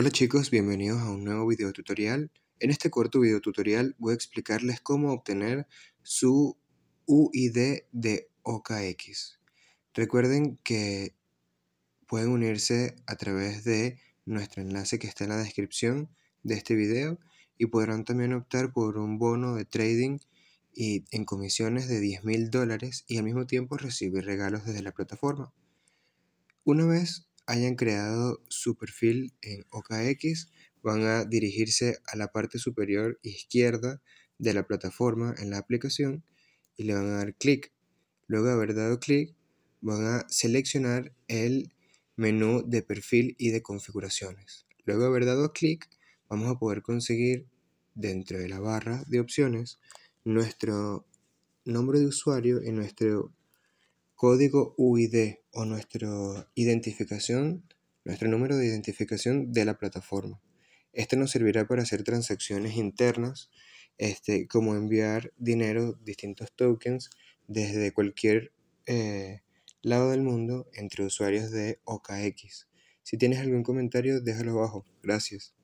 Hola chicos, bienvenidos a un nuevo video tutorial. En este corto video tutorial voy a explicarles cómo obtener su UID de OKX. Recuerden que pueden unirse a través de nuestro enlace que está en la descripción de este video y podrán también optar por un bono de trading y en comisiones de 10.000$ mil dólares y al mismo tiempo recibir regalos desde la plataforma. Una vez hayan creado su perfil en OKX, van a dirigirse a la parte superior izquierda de la plataforma en la aplicación y le van a dar clic. Luego de haber dado clic, van a seleccionar el menú de perfil y de configuraciones. Luego de haber dado clic, vamos a poder conseguir dentro de la barra de opciones nuestro nombre de usuario y nuestro código UID o nuestra identificación, nuestro número de identificación de la plataforma. Este nos servirá para hacer transacciones internas, este, como enviar dinero, distintos tokens, desde cualquier eh, lado del mundo entre usuarios de OKX. Si tienes algún comentario, déjalo abajo. Gracias.